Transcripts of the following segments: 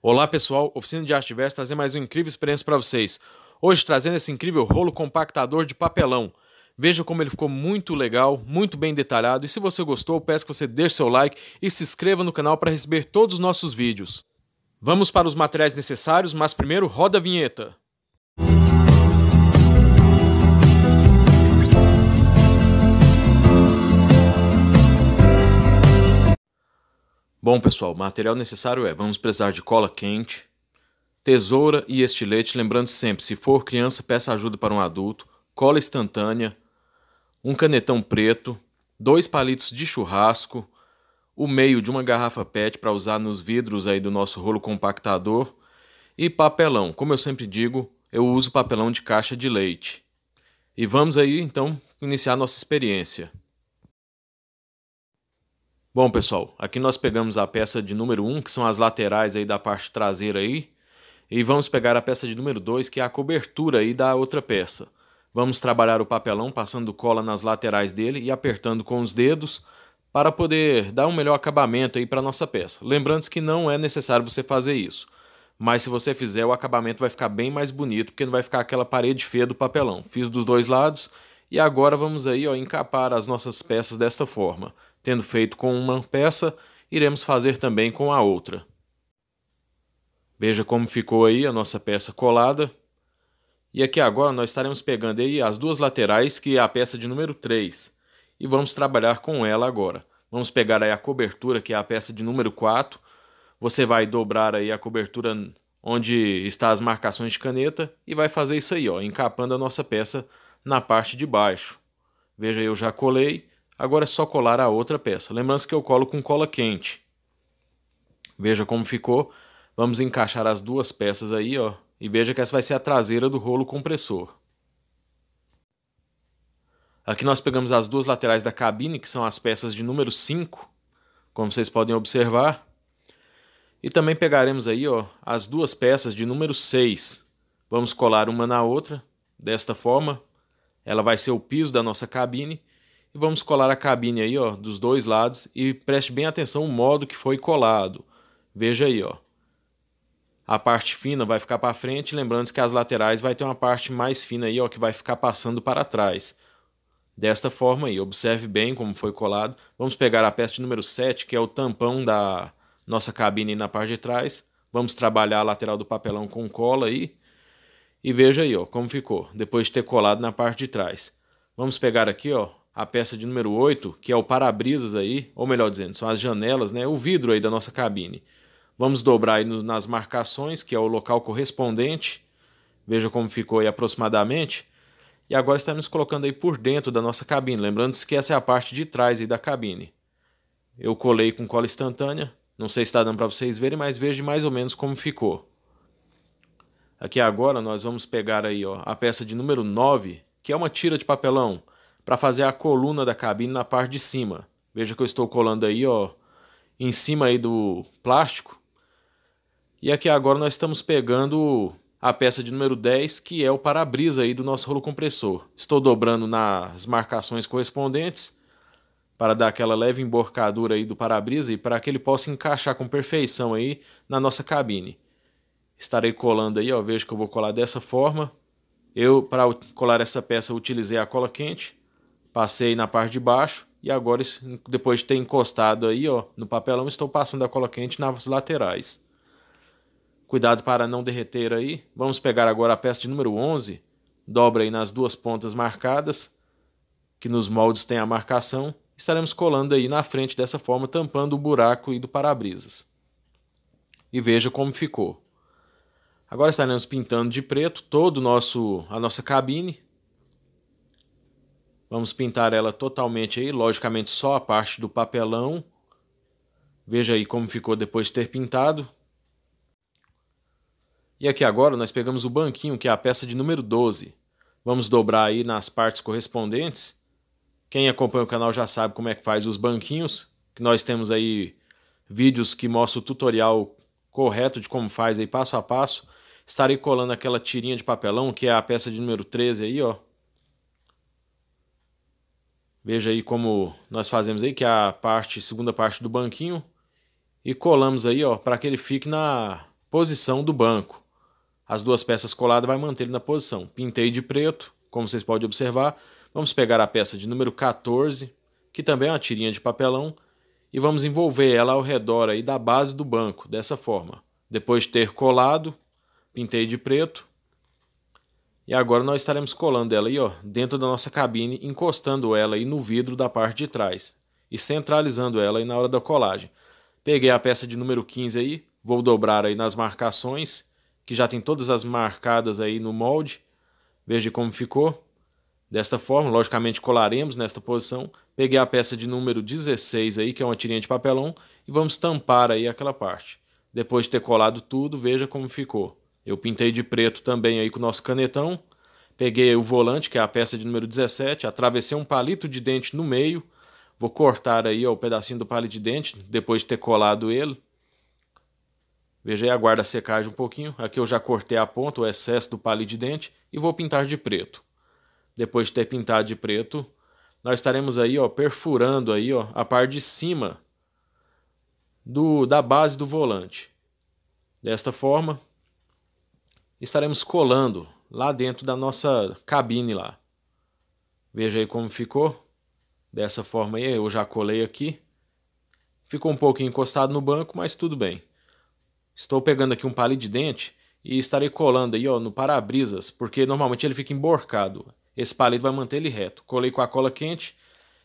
Olá pessoal, Oficina de Arte Diversa trazer mais uma incrível experiência para vocês. Hoje trazendo esse incrível rolo compactador de papelão. Veja como ele ficou muito legal, muito bem detalhado e se você gostou, peço que você deixe seu like e se inscreva no canal para receber todos os nossos vídeos. Vamos para os materiais necessários, mas primeiro roda a vinheta. Bom, pessoal, o material necessário é: vamos precisar de cola quente, tesoura e estilete. Lembrando sempre, se for criança, peça ajuda para um adulto, cola instantânea, um canetão preto, dois palitos de churrasco, o meio de uma garrafa PET para usar nos vidros aí do nosso rolo compactador e papelão. Como eu sempre digo, eu uso papelão de caixa de leite. E vamos aí então iniciar nossa experiência. Bom, pessoal, aqui nós pegamos a peça de número 1, que são as laterais aí da parte traseira aí, e vamos pegar a peça de número 2, que é a cobertura aí da outra peça. Vamos trabalhar o papelão passando cola nas laterais dele e apertando com os dedos para poder dar um melhor acabamento aí para nossa peça. Lembrando que não é necessário você fazer isso, mas se você fizer o acabamento vai ficar bem mais bonito, porque não vai ficar aquela parede feia do papelão. Fiz dos dois lados e agora vamos aí ó, encapar as nossas peças desta forma. Tendo feito com uma peça, iremos fazer também com a outra. Veja como ficou aí a nossa peça colada. E aqui agora nós estaremos pegando aí as duas laterais, que é a peça de número 3. E vamos trabalhar com ela agora. Vamos pegar aí a cobertura, que é a peça de número 4. Você vai dobrar aí a cobertura onde está as marcações de caneta e vai fazer isso aí, ó, encapando a nossa peça na parte de baixo. Veja, eu já colei, agora é só colar a outra peça. Lembrando que eu colo com cola quente. Veja como ficou. Vamos encaixar as duas peças aí, ó. E veja que essa vai ser a traseira do rolo compressor. Aqui nós pegamos as duas laterais da cabine, que são as peças de número 5, como vocês podem observar. E também pegaremos aí ó, as duas peças de número 6. Vamos colar uma na outra, desta forma, ela vai ser o piso da nossa cabine. E vamos colar a cabine aí, ó, dos dois lados. E preste bem atenção o modo que foi colado. Veja aí, ó. A parte fina vai ficar para frente, lembrando que as laterais vai ter uma parte mais fina aí, ó, que vai ficar passando para trás. Desta forma aí, observe bem como foi colado. Vamos pegar a peça de número 7, que é o tampão da nossa cabine na parte de trás. Vamos trabalhar a lateral do papelão com cola aí. E veja aí, ó, como ficou, depois de ter colado na parte de trás. Vamos pegar aqui, ó, a peça de número 8, que é o para-brisas aí, ou melhor dizendo, são as janelas, né, o vidro aí da nossa cabine. Vamos dobrar aí no, nas marcações, que é o local correspondente. Veja como ficou aí aproximadamente. E agora estamos colocando aí por dentro da nossa cabine, lembrando-se que essa é a parte de trás aí da cabine. Eu colei com cola instantânea, não sei se está dando para vocês verem, mas veja mais ou menos como ficou. Aqui agora nós vamos pegar aí ó, a peça de número 9, que é uma tira de papelão, para fazer a coluna da cabine na parte de cima. Veja que eu estou colando aí ó, em cima aí do plástico. E aqui agora nós estamos pegando a peça de número 10, que é o para-brisa aí do nosso rolo compressor. Estou dobrando nas marcações correspondentes para dar aquela leve emborcadura aí do para-brisa e para que ele possa encaixar com perfeição aí na nossa cabine estarei colando aí, ó, vejo que eu vou colar dessa forma. Eu, para colar essa peça, utilizei a cola quente, passei na parte de baixo e agora, depois de ter encostado aí ó, no papelão, estou passando a cola quente nas laterais. Cuidado para não derreter aí. Vamos pegar agora a peça de número 11, dobra aí nas duas pontas marcadas, que nos moldes tem a marcação. Estaremos colando aí na frente dessa forma, tampando o buraco e do para-brisas. E veja como ficou. Agora estaremos pintando de preto todo nosso a nossa cabine. Vamos pintar ela totalmente aí, logicamente só a parte do papelão. Veja aí como ficou depois de ter pintado. E aqui agora nós pegamos o banquinho, que é a peça de número 12. Vamos dobrar aí nas partes correspondentes. Quem acompanha o canal já sabe como é que faz os banquinhos, que nós temos aí vídeos que mostram o tutorial correto de como faz aí passo a passo. Estarei colando aquela tirinha de papelão, que é a peça de número 13 aí, ó. Veja aí como nós fazemos aí, que é a parte, segunda parte do banquinho. E colamos aí, ó, para que ele fique na posição do banco. As duas peças coladas vai manter ele na posição. Pintei de preto, como vocês podem observar. Vamos pegar a peça de número 14, que também é uma tirinha de papelão, e vamos envolver ela ao redor aí da base do banco, dessa forma. Depois de ter colado, pintei de preto. E agora nós estaremos colando ela aí, ó, dentro da nossa cabine, encostando ela aí no vidro da parte de trás e centralizando ela aí na hora da colagem. Peguei a peça de número 15 aí, vou dobrar aí nas marcações, que já tem todas as marcadas aí no molde. Veja como ficou. Desta forma, logicamente colaremos nesta posição. Peguei a peça de número 16 aí, que é uma tirinha de papelão, e vamos tampar aí aquela parte. Depois de ter colado tudo, veja como ficou. Eu pintei de preto também aí com o nosso canetão. Peguei o volante, que é a peça de número 17, atravessei um palito de dente no meio. Vou cortar aí ó, o pedacinho do palito de dente, depois de ter colado ele. Veja aí, guarda secar secagem um pouquinho. Aqui eu já cortei a ponta, o excesso do palito de dente, e vou pintar de preto. Depois de ter pintado de preto, nós estaremos aí ó, perfurando aí ó, a parte de cima do, da base do volante. Desta forma, estaremos colando lá dentro da nossa cabine lá. Veja aí como ficou. Dessa forma aí, eu já colei aqui. Ficou um pouco encostado no banco, mas tudo bem. Estou pegando aqui um palito de dente e estarei colando aí ó, no para-brisas, porque normalmente ele fica emborcado. Esse palito vai manter ele reto. Colei com a cola quente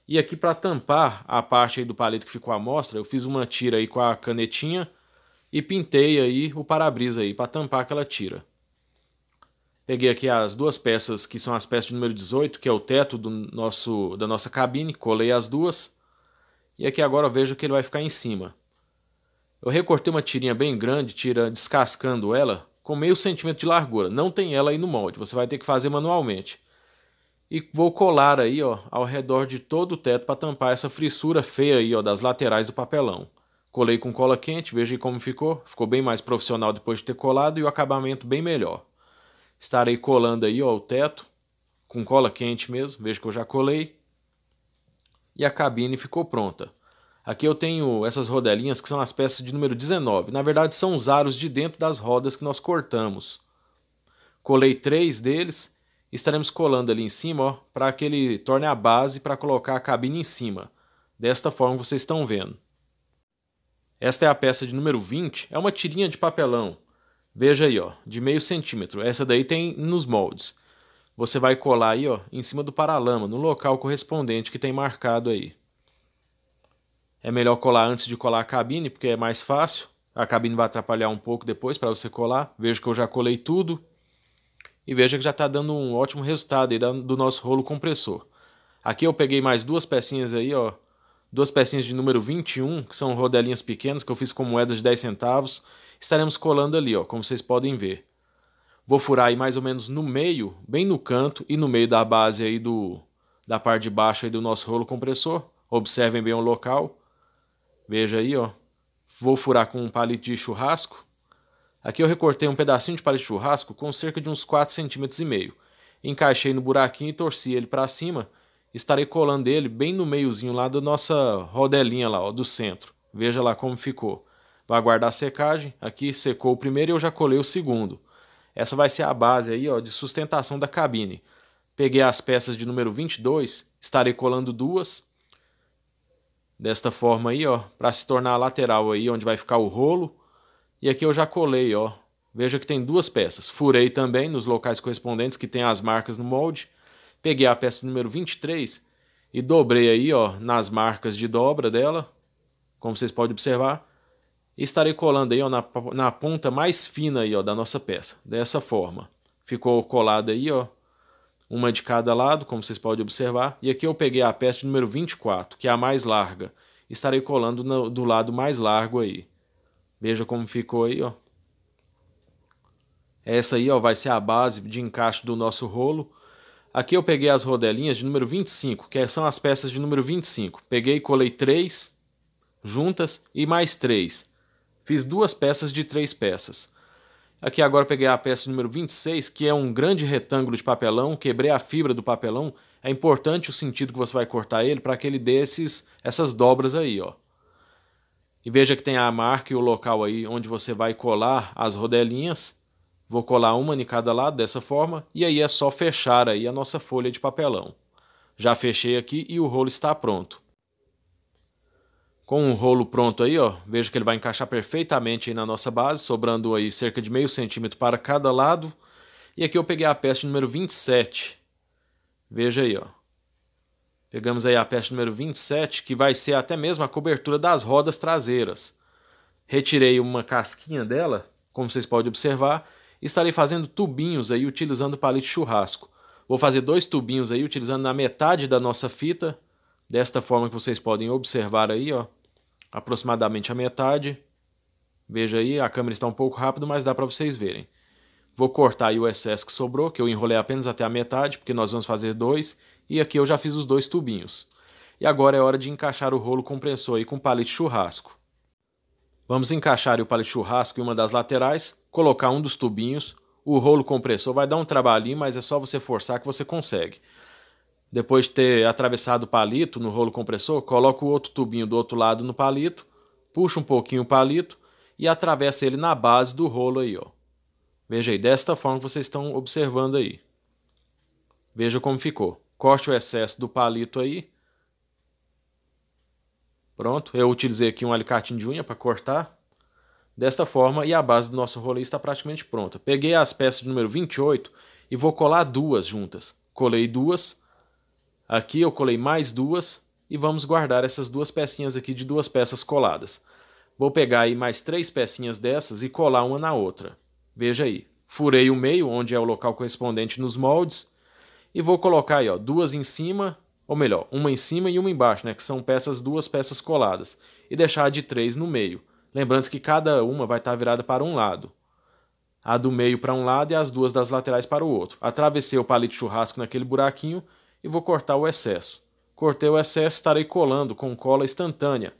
e aqui para tampar a parte aí do palito que ficou à mostra, eu fiz uma tira aí com a canetinha e pintei aí o para-brisa aí para tampar aquela tira. Peguei aqui as duas peças que são as peças de número 18, que é o teto do nosso, da nossa cabine, colei as duas. E aqui agora vejo que ele vai ficar em cima. Eu recortei uma tirinha bem grande, tira descascando ela, com meio centímetro de largura. Não tem ela aí no molde, você vai ter que fazer manualmente. E vou colar aí, ó, ao redor de todo o teto para tampar essa frissura feia aí, ó, das laterais do papelão. Colei com cola quente, veja como ficou. Ficou bem mais profissional depois de ter colado e o acabamento bem melhor. Estarei colando aí ó, o teto com cola quente mesmo, veja que eu já colei. E a cabine ficou pronta. Aqui eu tenho essas rodelinhas que são as peças de número 19. Na verdade, são os aros de dentro das rodas que nós cortamos. Colei três deles estaremos colando ali em cima para que ele torne a base para colocar a cabine em cima. Desta forma que vocês estão vendo. Esta é a peça de número 20, é uma tirinha de papelão. Veja aí, ó, de meio centímetro. Essa daí tem nos moldes. Você vai colar aí, ó, em cima do paralama, no local correspondente que tem marcado aí. É melhor colar antes de colar a cabine, porque é mais fácil. A cabine vai atrapalhar um pouco depois para você colar. Veja que eu já colei tudo. E veja que já está dando um ótimo resultado aí do nosso rolo compressor. Aqui eu peguei mais duas pecinhas aí, ó, duas pecinhas de número 21, que são rodelinhas pequenas que eu fiz com moedas de 10 centavos, estaremos colando ali, ó, como vocês podem ver. Vou furar aí mais ou menos no meio, bem no canto e no meio da base aí do da parte de baixo aí do nosso rolo compressor. Observem bem o local. Veja aí, ó. Vou furar com um palito de churrasco. Aqui eu recortei um pedacinho de palito de churrasco com cerca de uns 4,5 cm. Encaixei no buraquinho e torci ele para cima estarei colando ele bem no meiozinho lá da nossa rodelinha lá, ó, do centro. Veja lá como ficou. Vai aguardar a secagem. Aqui secou o primeiro e eu já colei o segundo. Essa vai ser a base aí, ó, de sustentação da cabine. Peguei as peças de número 22, estarei colando duas. Desta forma aí, ó, para se tornar a lateral aí onde vai ficar o rolo. E aqui eu já colei, ó. Veja que tem duas peças. Furei também nos locais correspondentes que tem as marcas no molde. Peguei a peça número 23 e dobrei aí, ó, nas marcas de dobra dela, como vocês podem observar. E estarei colando aí, ó, na, na ponta mais fina aí, ó, da nossa peça, dessa forma. Ficou colada aí, ó, uma de cada lado, como vocês podem observar. E aqui eu peguei a peça número 24, que é a mais larga. Estarei colando no, do lado mais largo aí. Veja como ficou aí, ó. Essa aí ó, vai ser a base de encaixe do nosso rolo. Aqui eu peguei as rodelinhas de número 25, que são as peças de número 25. Peguei e colei 3 juntas e mais 3. Fiz duas peças de três peças. Aqui agora peguei a peça número 26, que é um grande retângulo de papelão, quebrei a fibra do papelão. É importante o sentido que você vai cortar ele para que ele dê esses, essas dobras aí, ó. E veja que tem a marca e o local aí onde você vai colar as rodelinhas. Vou colar uma em cada lado dessa forma e aí é só fechar aí a nossa folha de papelão. Já fechei aqui e o rolo está pronto. Com o rolo pronto aí, ó, vejo que ele vai encaixar perfeitamente na nossa base, sobrando aí cerca de meio centímetro para cada lado. E aqui eu peguei a peça número 27. Veja aí, ó. Pegamos aí a peça número 27, que vai ser até mesmo a cobertura das rodas traseiras. Retirei uma casquinha dela, como vocês podem observar, estarei fazendo tubinhos aí utilizando palito churrasco. Vou fazer dois tubinhos aí utilizando na metade da nossa fita, desta forma que vocês podem observar aí, ó, aproximadamente a metade. Veja aí, a câmera está um pouco rápido, mas dá para vocês verem. Vou cortar aí o excesso que sobrou, que eu enrolei apenas até a metade, porque nós vamos fazer dois, e aqui eu já fiz os dois tubinhos. E agora é hora de encaixar o rolo compressor aí com palito churrasco. Vamos encaixar o palito churrasco em uma das laterais, colocar um dos tubinhos, o rolo compressor vai dar um trabalhinho, mas é só você forçar que você consegue. Depois de ter atravessado o palito no rolo compressor, coloca o outro tubinho do outro lado no palito, puxa um pouquinho o palito e atravessa ele na base do rolo aí, ó. Veja aí, desta forma que vocês estão observando aí. Veja como ficou. Corte o excesso do palito aí. Pronto, eu utilizei aqui um alicate de unha para cortar. Desta forma, e a base do nosso rolê está praticamente pronta. Peguei as peças número 28 e vou colar duas juntas. Colei duas, aqui eu colei mais duas e vamos guardar essas duas pecinhas aqui de duas peças coladas. Vou pegar aí mais três pecinhas dessas e colar uma na outra. Veja aí, furei o meio, onde é o local correspondente nos moldes, e vou colocar aí ó, duas em cima, ou melhor, uma em cima e uma embaixo, né, que são peças duas peças coladas, e deixar de três no meio. Lembrando que cada uma vai estar virada para um lado. A do meio para um lado e as duas das laterais para o outro. Atravessei o palito de churrasco naquele buraquinho e vou cortar o excesso. Cortei o excesso, estarei colando com cola instantânea,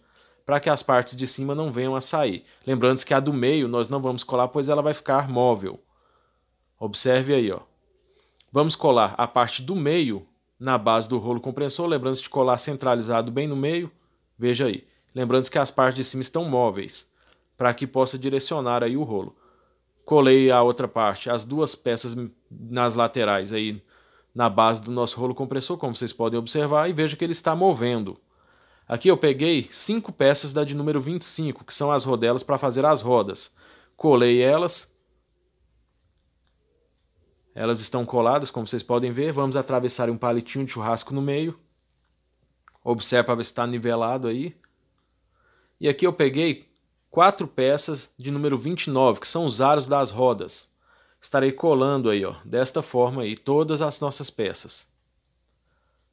para que as partes de cima não venham a sair. Lembrando que a do meio nós não vamos colar, pois ela vai ficar móvel. Observe aí, ó. Vamos colar a parte do meio na base do rolo compressor, lembrando de colar centralizado bem no meio. Veja aí lembrando que as partes de cima estão móveis, para que possa direcionar aí o rolo. Colei a outra parte, as duas peças nas laterais aí na base do nosso rolo compressor, como vocês podem observar, e veja que ele está movendo. Aqui eu peguei cinco peças da de número 25, que são as rodelas para fazer as rodas. Colei elas. Elas estão coladas, como vocês podem ver. Vamos atravessar um palitinho de churrasco no meio. Observe para ver se está nivelado aí. E aqui eu peguei quatro peças de número 29, que são os aros das rodas. Estarei colando aí, ó, desta forma aí, todas as nossas peças.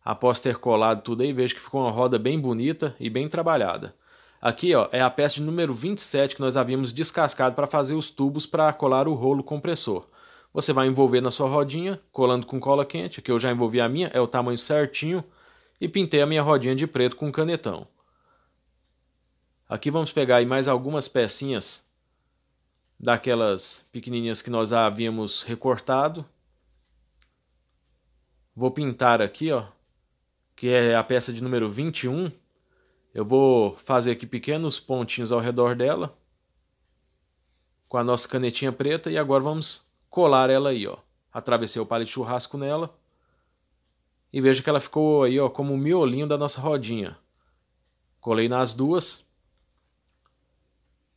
Após ter colado tudo aí, vejo que ficou uma roda bem bonita e bem trabalhada. Aqui ó, é a peça de número 27 que nós havíamos descascado para fazer os tubos para colar o rolo compressor. Você vai envolver na sua rodinha, colando com cola quente, que eu já envolvi a minha, é o tamanho certinho, e pintei a minha rodinha de preto com canetão. Aqui vamos pegar aí mais algumas pecinhas daquelas pequenininhas que nós havíamos recortado. Vou pintar aqui, ó, que é a peça de número 21. Eu vou fazer aqui pequenos pontinhos ao redor dela com a nossa canetinha preta e agora vamos colar ela aí, ó. Atravessei o palito de churrasco nela e veja que ela ficou aí, ó, como o miolinho da nossa rodinha. Colei nas duas.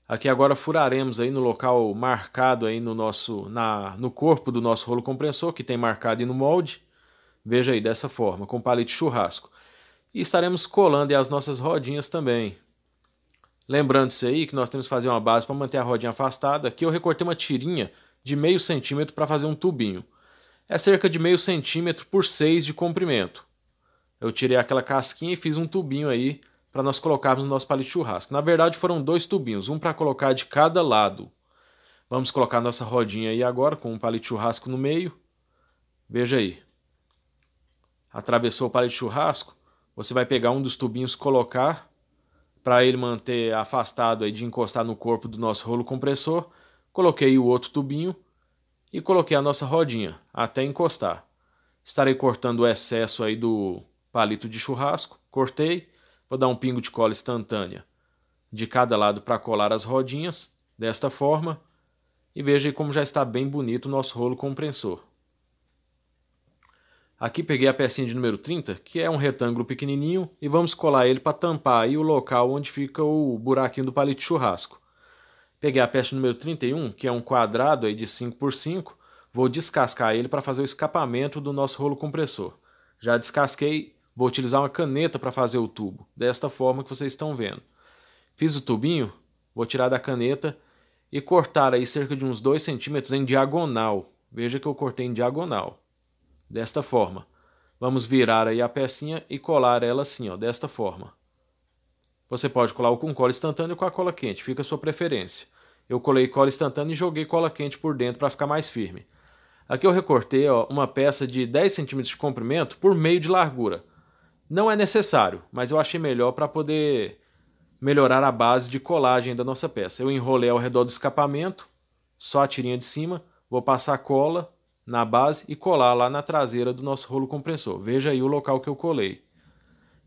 Aqui agora furaremos aí no local marcado aí no nosso na no corpo do nosso rolo compressor que tem marcado aí no molde. Veja aí dessa forma, com palito churrasco. E estaremos colando aí as nossas rodinhas também. Lembrando-se aí que nós temos que fazer uma base para manter a rodinha afastada. Aqui eu recortei uma tirinha de meio centímetro para fazer um tubinho. É cerca de meio centímetro por 6 de comprimento. Eu tirei aquela casquinha e fiz um tubinho aí para nós colocarmos no nosso palito de churrasco. Na verdade, foram dois tubinhos, um para colocar de cada lado. Vamos colocar nossa rodinha aí agora com um palito de churrasco no meio. Veja aí. Atravessou o palito de churrasco, você vai pegar um dos tubinhos, colocar para ele manter afastado aí de encostar no corpo do nosso rolo compressor. Coloquei o outro tubinho e coloquei a nossa rodinha até encostar. Estarei cortando o excesso aí do palito de churrasco. Cortei Vou dar um pingo de cola instantânea de cada lado para colar as rodinhas, desta forma, e veja como já está bem bonito o nosso rolo compressor. Aqui peguei a pecinha de número 30, que é um retângulo pequenininho, e vamos colar ele para tampar aí o local onde fica o buraquinho do palito de churrasco. Peguei a peça número 31, que é um quadrado aí de 5 por 5, vou descascar ele para fazer o escapamento do nosso rolo compressor. Já descasquei Vou utilizar uma caneta para fazer o tubo, desta forma que vocês estão vendo. Fiz o tubinho, vou tirar da caneta e cortar aí cerca de uns 2 centímetros em diagonal. Veja que eu cortei em diagonal, desta forma. Vamos virar aí a pecinha e colar ela assim, ó, desta forma. Você pode colar com cola instantânea ou com a cola quente, fica a sua preferência. Eu colei cola instantânea e joguei cola quente por dentro para ficar mais firme. Aqui eu recortei ó, uma peça de 10 cm de comprimento por meio de largura. Não é necessário, mas eu achei melhor para poder melhorar a base de colagem da nossa peça. Eu enrolei ao redor do escapamento, só a tirinha de cima, vou passar cola na base e colar lá na traseira do nosso rolo compressor. Veja aí o local que eu colei.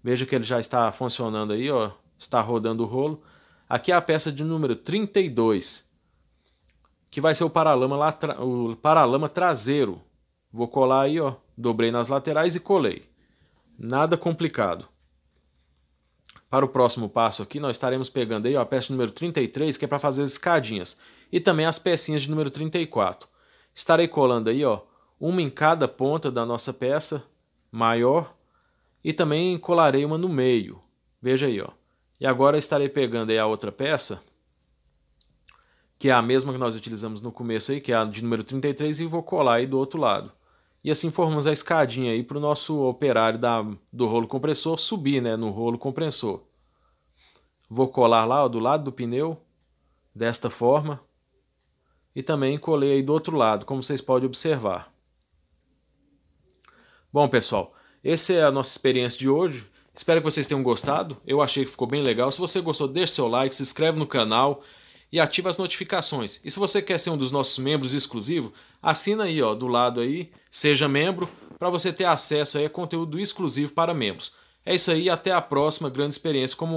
Veja que ele já está funcionando aí, ó, está rodando o rolo. Aqui é a peça de número 32, que vai ser o paralama, lá o paralama traseiro. Vou colar aí, ó, dobrei nas laterais e colei. Nada complicado. Para o próximo passo aqui, nós estaremos pegando aí a peça número 33, que é para fazer as escadinhas, e também as pecinhas de número 34. Estarei colando aí, ó, uma em cada ponta da nossa peça maior e também colarei uma no meio. Veja aí, ó. E agora estarei pegando aí a outra peça, que é a mesma que nós utilizamos no começo aí, que é a de número 33, e vou colar aí do outro lado. E assim formamos a escadinha aí para o nosso operário da, do rolo compressor subir né, no rolo compressor. Vou colar lá ó, do lado do pneu, desta forma. E também colei aí do outro lado, como vocês podem observar. Bom, pessoal, essa é a nossa experiência de hoje. Espero que vocês tenham gostado. Eu achei que ficou bem legal. Se você gostou, deixe seu like, se inscreve no canal e ativa as notificações. E se você quer ser um dos nossos membros exclusivo, assina aí, ó, do lado aí, seja membro, para você ter acesso aí a conteúdo exclusivo para membros. É isso aí, até a próxima grande experiência como